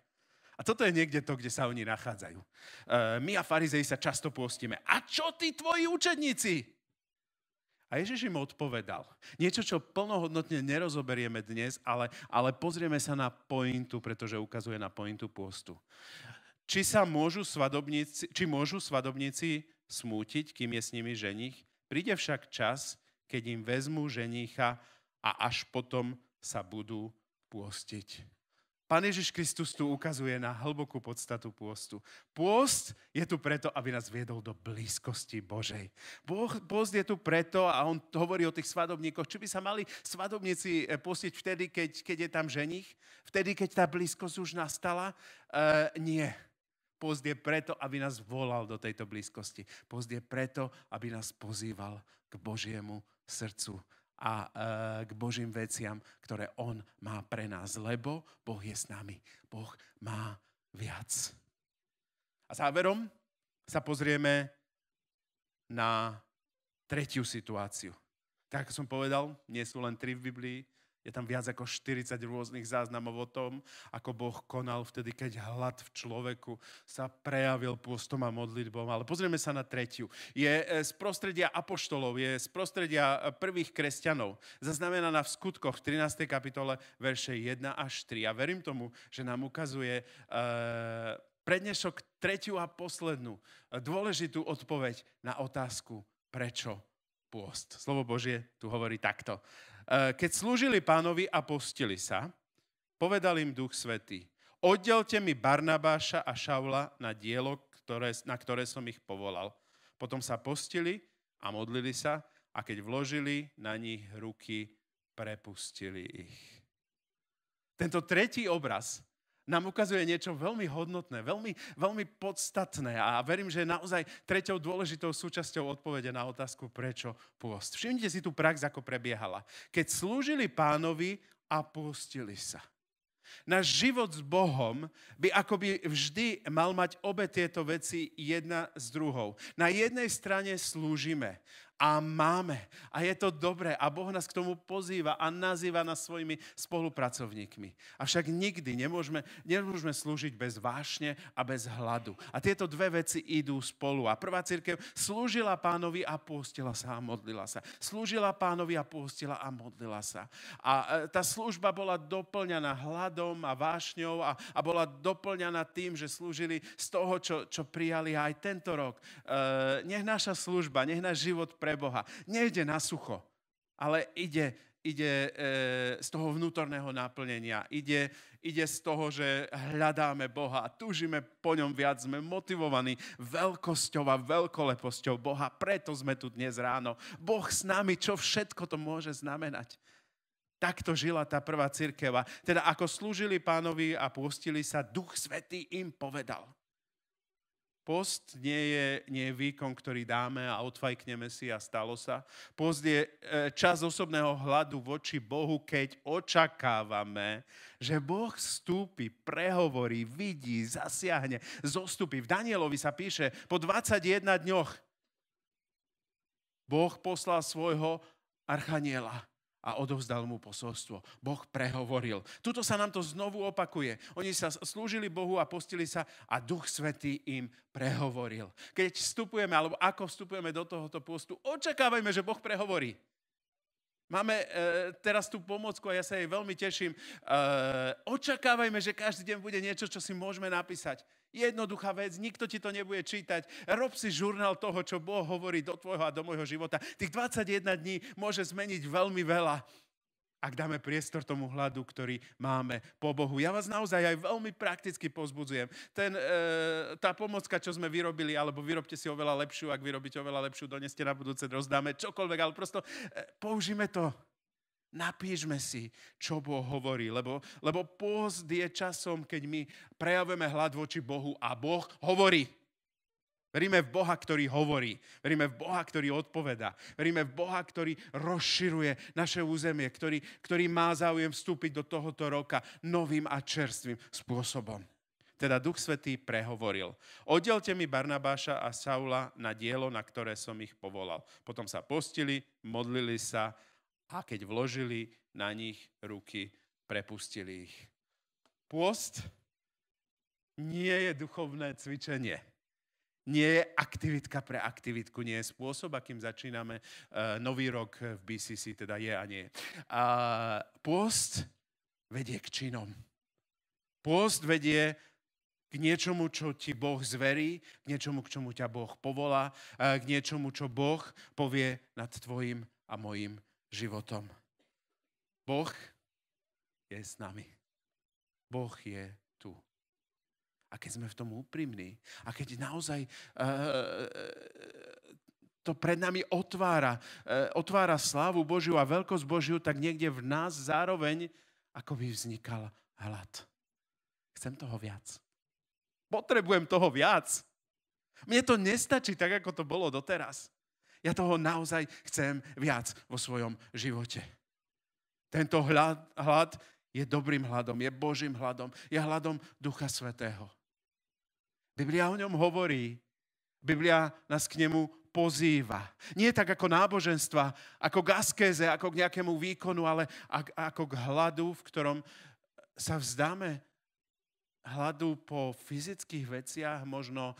A toto je niekde to, kde sa oni nachádzajú. E, my a farizei sa často pôstime. A čo tí tvoji učedníci? A Ježiš im odpovedal. Niečo, čo plnohodnotne nerozoberieme dnes, ale, ale pozrieme sa na pointu, pretože ukazuje na pointu pôstu. Či sa môžu svadobníci, či môžu svadobníci smútiť, kým je s nimi ženich. Príde však čas, keď im vezmú ženicha a až potom sa budú pôstiť. Pán Ježiš Kristus tu ukazuje na hlbokú podstatu pôstu. Pôst je tu preto, aby nás viedol do blízkosti Božej. Pôst je tu preto, a on hovorí o tých svadobníkoch, či by sa mali svadobníci eh, postiť vtedy, keď, keď je tam ženich, vtedy, keď tá blízkosť už nastala? E, nie. Pozdie preto, aby nás volal do tejto blízkosti. Pozdie preto, aby nás pozýval k Božiemu srdcu a eh, k Božím veciam, ktoré On má pre nás, lebo Boh je s nami. Boh má viac. A záverom sa pozrieme na tretiu situáciu. Tak, ako som povedal, nie sú len tri v Biblii, je tam viac ako 40 rôznych záznamov o tom, ako Boh konal vtedy, keď hlad v človeku sa prejavil pôstom a modlitbom. Ale pozrieme sa na tretiu. Je e, z prostredia apoštolov, je z prostredia e, prvých kresťanov. Zaznamenaná v skutkoch v 13. kapitole verše 1 až 3. A verím tomu, že nám ukazuje... E, prednešok tretiu a poslednú e, dôležitú odpoveď na otázku prečo pôst. Slovo Božie tu hovorí takto. E, keď slúžili pánovi a postili sa, povedal im Duch Svetý, oddelte mi Barnabáša a Šaula na dielo, ktoré, na ktoré som ich povolal. Potom sa postili a modlili sa a keď vložili na nich ruky, prepustili ich. Tento tretí obraz nám ukazuje niečo veľmi hodnotné, veľmi, veľmi podstatné a verím, že je naozaj treťou dôležitou súčasťou odpovede na otázku, prečo pôst. Všimnite si tú prax, ako prebiehala. Keď slúžili pánovi a pôstili sa. Náš život s Bohom by akoby vždy mal mať obe tieto veci jedna s druhou. Na jednej strane slúžime, a máme. A je to dobré a Boh nás k tomu pozýva a nazýva nás svojimi spolupracovníkmi. Avšak nikdy nemôžeme, nemôžeme slúžiť bez vášne a bez hladu. A tieto dve veci idú spolu. A prvá církev slúžila pánovi a pustila sa a modlila sa. Slúžila pánovi a pustila a modlila sa. A e, tá služba bola doplňaná hladom a vášňou a, a bola doplňaná tým, že slúžili z toho, čo, čo prijali aj tento rok. E, nech naša služba, nech náš život pre Boha. Nejde na sucho, ale ide, ide e, z toho vnútorného náplnenia, Ide, ide z toho, že hľadáme Boha, a túžime po ňom viac, sme motivovaní veľkosťou a veľkoleposťou Boha. Preto sme tu dnes ráno. Boh s nami, čo všetko to môže znamenať. Takto žila tá prvá církeva. Teda ako slúžili pánovi a pustili sa, Duch Svetý im povedal. Post nie je, nie je výkon, ktorý dáme a odfajkneme si a stalo sa. Post je e, čas osobného hladu voči Bohu, keď očakávame, že Boh vstúpi, prehovorí, vidí, zasiahne, zostupí. V Danielovi sa píše, po 21 dňoch Boh poslal svojho archaniela a odovzdal mu posolstvo. Boh prehovoril. Tuto sa nám to znovu opakuje. Oni sa slúžili Bohu a postili sa a Duch Svetý im prehovoril. Keď vstupujeme, alebo ako vstupujeme do tohoto postu, očakávajme, že Boh prehovorí. Máme e, teraz tú pomocku a ja sa jej veľmi teším. E, očakávajme, že každý deň bude niečo, čo si môžeme napísať. Jednoduchá vec, nikto ti to nebude čítať. Rob si žurnál toho, čo Boh hovorí do tvojho a do môjho života. Tých 21 dní môže zmeniť veľmi veľa ak dáme priestor tomu hladu, ktorý máme po Bohu. Ja vás naozaj aj veľmi prakticky pozbudzujem. Ten, e, tá pomocka, čo sme vyrobili, alebo vyrobte si oveľa lepšiu, ak vyrobíte oveľa lepšiu, doneste na budúce, rozdáme čokoľvek, ale prosto e, použíme to. Napíšme si, čo Boh hovorí, lebo, lebo post je časom, keď my prejavujeme hlad voči Bohu a Boh hovorí. Veríme v Boha, ktorý hovorí. Veríme v Boha, ktorý odpoveda. Veríme v Boha, ktorý rozširuje naše územie, ktorý, ktorý má záujem vstúpiť do tohoto roka novým a čerstvým spôsobom. Teda Duch Svetý prehovoril. Oddelte mi Barnabáša a Saula na dielo, na ktoré som ich povolal. Potom sa postili, modlili sa a keď vložili na nich ruky, prepustili ich. Pôst nie je duchovné cvičenie. Nie je aktivitka pre aktivitku, nie je spôsob, akým začíname uh, nový rok v BCC, teda je a nie. A pôst vedie k činom. Pôst vedie k niečomu, čo ti Boh zverí, k niečomu, k čomu ťa Boh povolá, eh, k niečomu, čo Boh povie nad tvojim a mojim životom. Boh je s nami. Boh je tu. A keď sme v tom úprimní a keď naozaj uh, to pred nami otvára, uh, otvára slávu Božiu a veľkosť Božiu, tak niekde v nás zároveň ako by vznikal hlad. Chcem toho viac. Potrebujem toho viac. Mne to nestačí tak, ako to bolo doteraz. Ja toho naozaj chcem viac vo svojom živote. Tento hlad, hlad je dobrým hladom, je Božím hladom, je hladom Ducha Svetého. Biblia o ňom hovorí, Biblia nás k nemu pozýva. Nie tak ako náboženstva, ako k askéze, ako k nejakému výkonu, ale ako k hladu, v ktorom sa vzdáme hladu po fyzických veciach, možno e,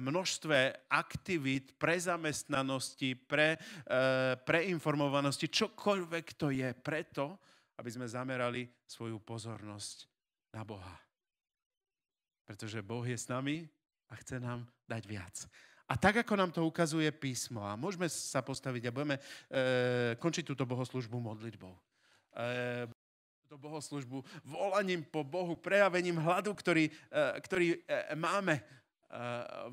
množstve aktivít pre zamestnanosti, pre, e, pre informovanosti, čokoľvek to je, preto, aby sme zamerali svoju pozornosť na Boha. Pretože Boh je s nami a chce nám dať viac. A tak, ako nám to ukazuje písmo, a môžeme sa postaviť a budeme e, končiť túto bohoslužbu modlitbou. E, túto bohoslužbu volaním po Bohu, prejavením hladu, ktorý, e, ktorý e, máme e,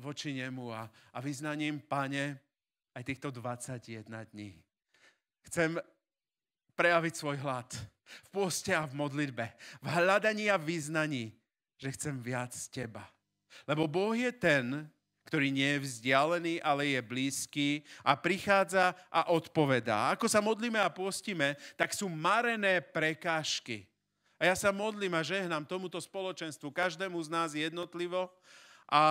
voči Nemu a, a vyznaním, Pane, aj týchto 21 dní. Chcem prejaviť svoj hlad v pôste a v modlitbe, v hľadaní a význaní, že chcem viac z Teba. Lebo Boh je ten, ktorý nie je vzdialený, ale je blízky a prichádza a odpovedá. Ako sa modlíme a postíme, tak sú marené prekážky. A ja sa modlím a žehnám tomuto spoločenstvu, každému z nás jednotlivo a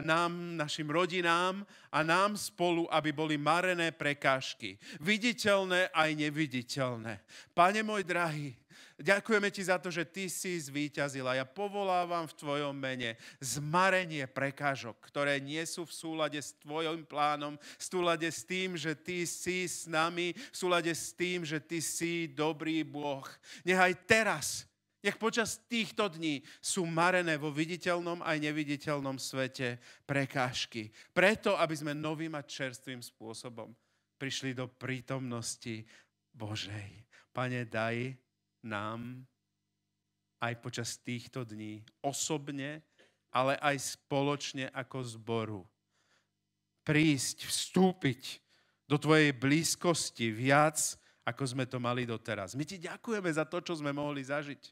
e, nám, našim rodinám a nám spolu, aby boli marené prekážky. Viditeľné aj neviditeľné. Pane môj drahý, Ďakujeme ti za to, že ty si zvíťazila. Ja povolávam v tvojom mene zmarenie prekážok, ktoré nie sú v súlade s tvojim plánom, v súlade s tým, že ty si s nami, v súlade s tým, že ty si dobrý Boh. Nehaj teraz nech počas týchto dní sú marené vo viditeľnom aj neviditeľnom svete prekážky. Preto, aby sme novým a čerstvým spôsobom prišli do prítomnosti Božej. Pane, daj, nám aj počas týchto dní osobne, ale aj spoločne ako zboru. Prísť, vstúpiť do tvojej blízkosti viac, ako sme to mali doteraz. My ti ďakujeme za to, čo sme mohli zažiť.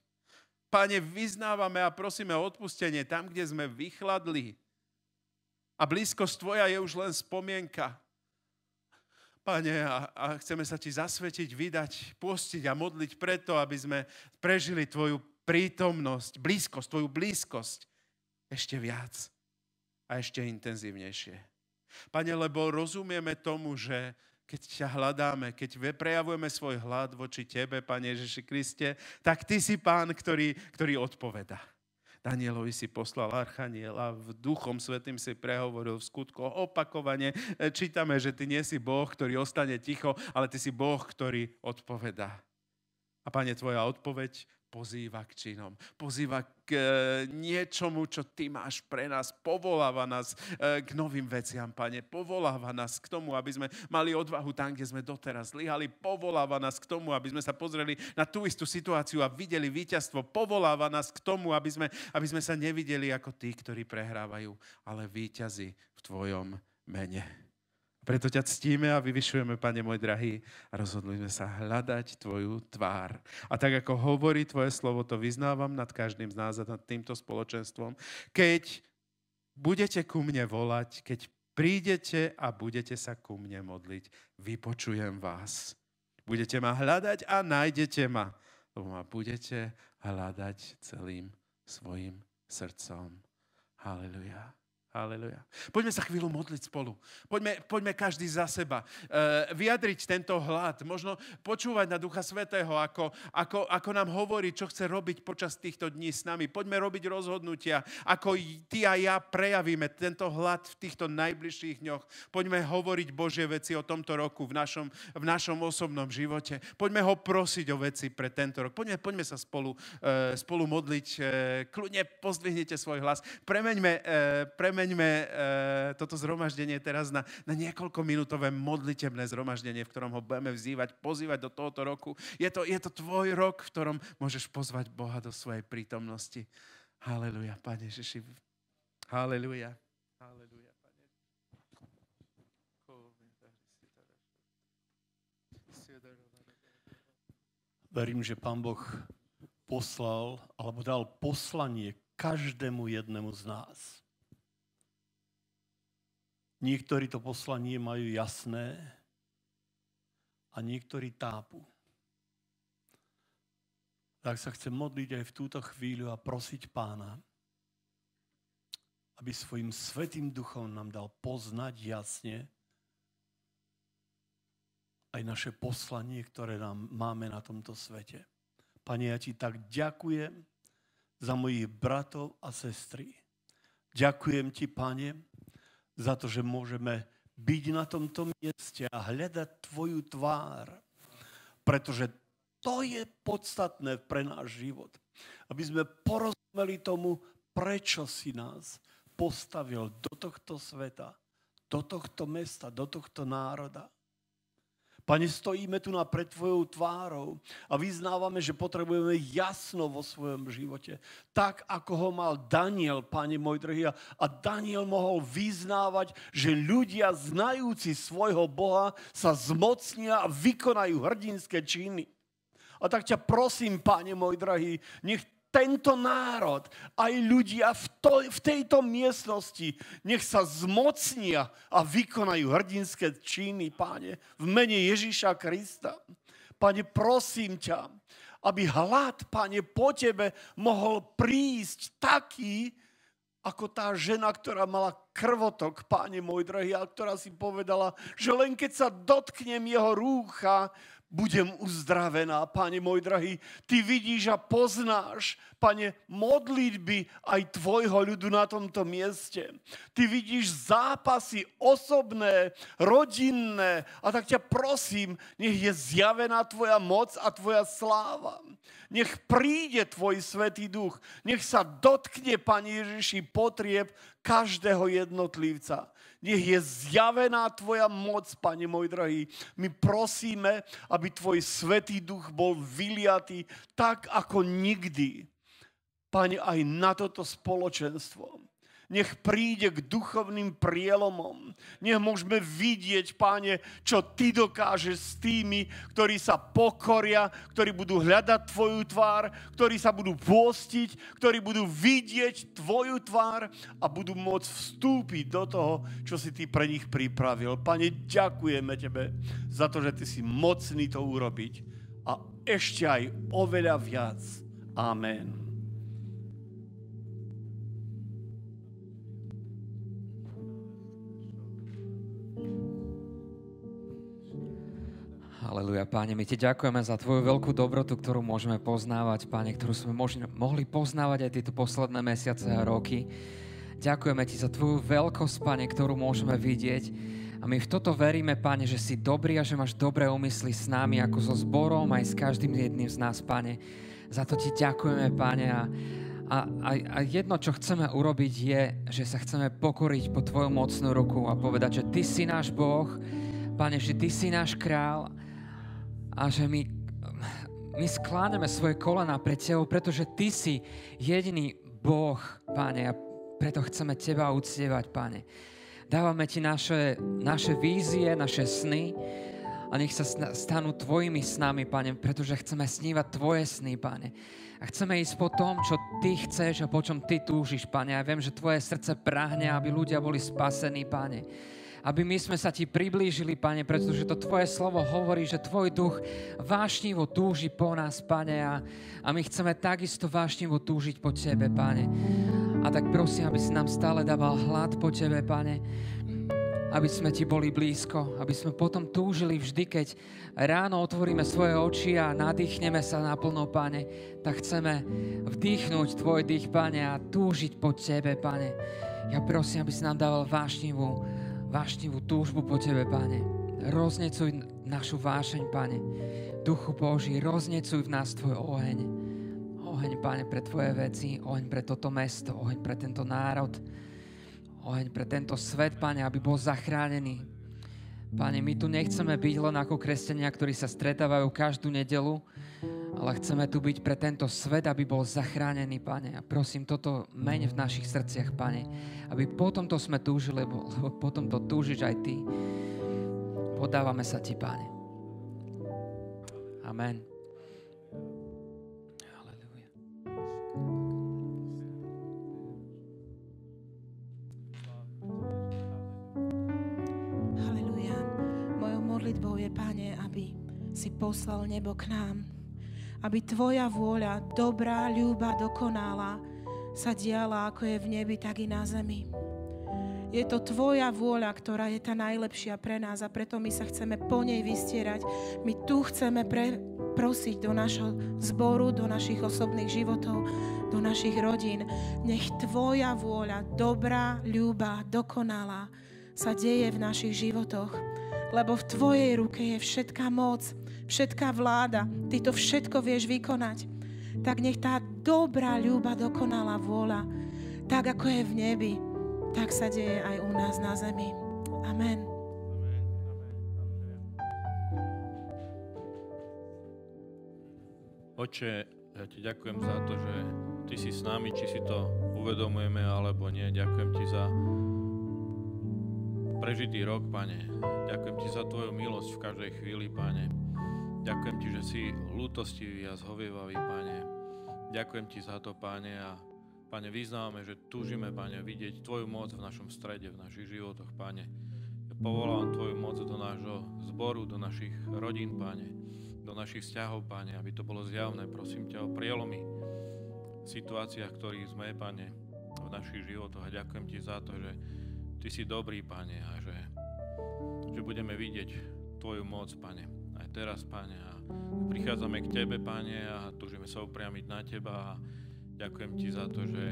Pane, vyznávame a prosíme o odpustenie tam, kde sme vychladli. A blízkosť tvoja je už len spomienka. Pane, a, a chceme sa Ti zasvetiť, vydať, postiť a modliť preto, aby sme prežili Tvoju prítomnosť, blízkosť, Tvoju blízkosť ešte viac a ešte intenzívnejšie. Pane, lebo rozumieme tomu, že keď ťa hľadáme, keď prejavujeme svoj hlad voči Tebe, Pane Ježiši Kriste, tak Ty si Pán, ktorý, ktorý odpoveda. Danielovi si poslal Archaniela, v Duchom Svetým si prehovoril v skutkoch opakovane. E, čítame, že ty nie si Boh, ktorý ostane ticho, ale ty si Boh, ktorý odpovedá. A Pane, Tvoja odpoveď pozýva k činom, pozýva k e, niečomu, čo ty máš pre nás, povoláva nás e, k novým veciam, pane, povoláva nás k tomu, aby sme mali odvahu tam, kde sme doteraz zlyhali, povoláva nás k tomu, aby sme sa pozreli na tú istú situáciu a videli víťazstvo, povoláva nás k tomu, aby sme, aby sme sa nevideli ako tí, ktorí prehrávajú, ale víťazi v tvojom mene. Preto ťa ctíme a vyvyšujeme, Pane môj drahý, a rozhodli sme sa hľadať Tvoju tvár. A tak, ako hovorí Tvoje slovo, to vyznávam nad každým z nás a nad týmto spoločenstvom. Keď budete ku mne volať, keď prídete a budete sa ku mne modliť, vypočujem vás. Budete ma hľadať a nájdete ma, lebo ma budete hľadať celým svojim srdcom. Hallelujah. Haleluja. Poďme sa chvíľu modliť spolu. Poďme, poďme každý za seba. E, vyjadriť tento hlad. Možno počúvať na Ducha Svetého, ako, ako, ako nám hovorí, čo chce robiť počas týchto dní s nami. Poďme robiť rozhodnutia, ako ty a ja prejavíme tento hlad v týchto najbližších dňoch. Poďme hovoriť Božie veci o tomto roku v našom, v našom osobnom živote. Poďme ho prosiť o veci pre tento rok. Poďme, poďme sa spolu, e, spolu modliť. E, kľudne pozdvihnite svoj hlas. Premeňme, e, premeňme premeňme e, toto zhromaždenie teraz na, na niekoľkominútové modlitebné zhromaždenie, v ktorom ho budeme vzývať, pozývať do tohoto roku. Je to, je to tvoj rok, v ktorom môžeš pozvať Boha do svojej prítomnosti. Haleluja, Pane Ježiši. Haleluja. Haleluja. Verím, že Pán Boh poslal alebo dal poslanie každému jednému z nás. Niektorí to poslanie majú jasné a niektorí tápu. Tak sa chcem modliť aj v túto chvíľu a prosiť pána, aby svojim svetým duchom nám dal poznať jasne aj naše poslanie, ktoré nám máme na tomto svete. Pane, ja ti tak ďakujem za mojich bratov a sestry. Ďakujem ti, pane, za to, že môžeme byť na tomto mieste a hľadať Tvoju tvár. Pretože to je podstatné pre náš život. Aby sme porozumeli tomu, prečo si nás postavil do tohto sveta, do tohto mesta, do tohto národa. Pane, stojíme tu na pred Tvojou tvárou a vyznávame, že potrebujeme jasno vo svojom živote. Tak, ako ho mal Daniel, Pane môj drhý, A Daniel mohol vyznávať, že ľudia znajúci svojho Boha sa zmocnia a vykonajú hrdinské činy. A tak ťa prosím, Pane môj drahý, nech tento národ, aj ľudia v, to, v tejto miestnosti, nech sa zmocnia a vykonajú hrdinské činy, páne, v mene Ježíša Krista. Pane, prosím ťa, aby hlad, pane, po tebe mohol prísť taký, ako tá žena, ktorá mala krvotok, páne môj drahý, a ktorá si povedala, že len keď sa dotknem jeho rúcha, budem uzdravená, Pane môj drahý. Ty vidíš a poznáš, Pane, modlitby aj Tvojho ľudu na tomto mieste. Ty vidíš zápasy osobné, rodinné a tak ťa prosím, nech je zjavená Tvoja moc a Tvoja sláva. Nech príde Tvoj Svetý Duch, nech sa dotkne, Pane Ježiši, potrieb každého jednotlivca. Nech je zjavená Tvoja moc, Pane môj drahý. My prosíme, aby Tvoj Svetý Duch bol vyliatý tak ako nikdy. Pane, aj na toto spoločenstvo. Nech príde k duchovným prielomom. Nech môžeme vidieť, páne, čo ty dokážeš s tými, ktorí sa pokoria, ktorí budú hľadať tvoju tvár, ktorí sa budú pôstiť, ktorí budú vidieť tvoju tvár a budú môcť vstúpiť do toho, čo si ty pre nich pripravil. Pane, ďakujeme tebe za to, že ty si mocný to urobiť a ešte aj oveľa viac. Amen. Haleluja, páne, my ti ďakujeme za tvoju veľkú dobrotu, ktorú môžeme poznávať, páne, ktorú sme možno, mohli poznávať aj tieto posledné mesiace a roky. Ďakujeme ti za tvoju veľkosť, páne, ktorú môžeme vidieť. A my v toto veríme, páne, že si dobrý a že máš dobré úmysly s nami, ako so zborom, aj s každým jedným z nás, páne. Za to ti ďakujeme, páne. A, a, a, a jedno, čo chceme urobiť, je, že sa chceme pokoriť po tvoju mocnú ruku a povedať, že ty si náš Boh, Pane, že Ty si náš král a že my, my skládame svoje kolena pred Tebou, pretože Ty si jediný Boh, Pane, a preto chceme Teba uctievať, Pane. Dávame Ti naše, naše vízie, naše sny a nech sa stanú Tvojimi snami, Pane, pretože chceme snívať Tvoje sny, Pane. A chceme ísť po tom, čo Ty chceš a po čom Ty túžiš, Pane. A ja viem, že Tvoje srdce prahne, aby ľudia boli spasení, Pane aby my sme sa Ti priblížili, Pane, pretože to Tvoje slovo hovorí, že Tvoj duch vášnivo túži po nás, Pane, a, a my chceme takisto vášnivo túžiť po Tebe, Pane. A tak prosím, aby si nám stále dával hlad po Tebe, Pane, aby sme Ti boli blízko, aby sme potom túžili vždy, keď ráno otvoríme svoje oči a nadýchneme sa naplno, Pane, tak chceme vdýchnuť Tvoj dých, Pane, a túžiť po Tebe, Pane. Ja prosím, aby si nám dával vášnivú vášnivú túžbu po Tebe, Pane. Roznecuj našu vášeň, Pane. Duchu Boží, roznecuj v nás Tvoj oheň. Oheň, Pane, pre Tvoje veci, oheň pre toto mesto, oheň pre tento národ, oheň pre tento svet, Pane, aby bol zachránený. Pane, my tu nechceme byť len ako kresťania, ktorí sa stretávajú každú nedelu, ale chceme tu byť pre tento svet, aby bol zachránený, Pane. A prosím, toto meň v našich srdciach, Pane, aby potom to sme túžili, lebo, lebo potom to túžiš aj Ty. Podávame sa Ti, Pane. Amen. Halleluja. Mojou modlitbou je, Pane, aby si poslal nebo k nám, aby Tvoja vôľa, dobrá, ľúba, dokonalá, sa diala, ako je v nebi, tak i na zemi. Je to Tvoja vôľa, ktorá je tá najlepšia pre nás a preto my sa chceme po nej vystierať. My tu chceme pre, prosiť do našho zboru, do našich osobných životov, do našich rodín. Nech Tvoja vôľa, dobrá, ľúba, dokonalá, sa deje v našich životoch, lebo v Tvojej ruke je všetká moc všetká vláda, ty to všetko vieš vykonať. Tak nech tá dobrá ľuba dokonalá vôľa, tak ako je v nebi, tak sa deje aj u nás na zemi. Amen. Oče, ja ti ďakujem za to, že ty si s nami, či si to uvedomujeme alebo nie. Ďakujem ti za prežitý rok, pane. Ďakujem ti za tvoju milosť v každej chvíli, pane. Ďakujem ti, že si lútostivý a zhovievavý, Pane. Ďakujem ti za to, Pane, a Pane, vyznávame, že túžime, Pane, vidieť Tvoju moc v našom strede, v našich životoch, Pane. Ja povolám Tvoju moc do nášho zboru, do našich rodín, Pane, do našich vzťahov, Pane, aby to bolo zjavné. Prosím ťa o prielomy v situáciách, ktorých sme, Pane, v našich životoch. A ďakujem Ti za to, že Ty si dobrý, Pane, a že, že budeme vidieť Tvoju moc, Pane aj teraz, Pane. A prichádzame k Tebe, Pane, a túžime sa upriamiť na Teba a ďakujem Ti za to, že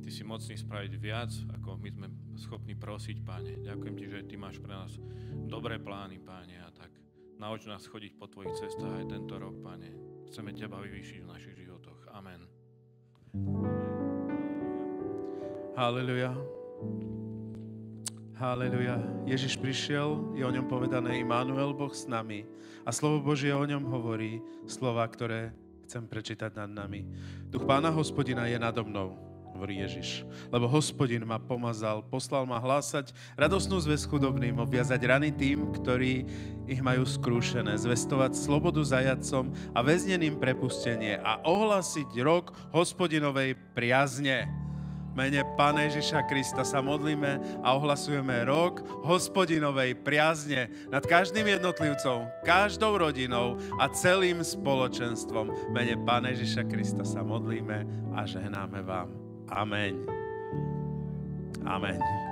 Ty si mocný spraviť viac, ako my sme schopní prosiť, Pane. Ďakujem Ti, že Ty máš pre nás dobré plány, Pane, a tak nauč nás chodiť po Tvojich cestách aj tento rok, Pane. Chceme Teba vyvýšiť v našich životoch. Amen. Hallelujah. Haleluja. Ježiš prišiel, je o ňom povedané Immanuel, Boh s nami. A slovo Božie o ňom hovorí slova, ktoré chcem prečítať nad nami. Duch Pána Hospodina je nado mnou, hovorí Ježiš. Lebo hospodin ma pomazal, poslal ma hlásať radosnú zväz chudobným, obviazať rany tým, ktorí ich majú skrúšené, zvestovať slobodu zajacom a väzneným prepustenie a ohlasiť rok hospodinovej priazne mene Pane Ježiša Krista sa modlíme a ohlasujeme rok hospodinovej priazne nad každým jednotlivcom, každou rodinou a celým spoločenstvom. Mene Pane Ježiša Krista sa modlíme a žehnáme vám. Amen. Amen.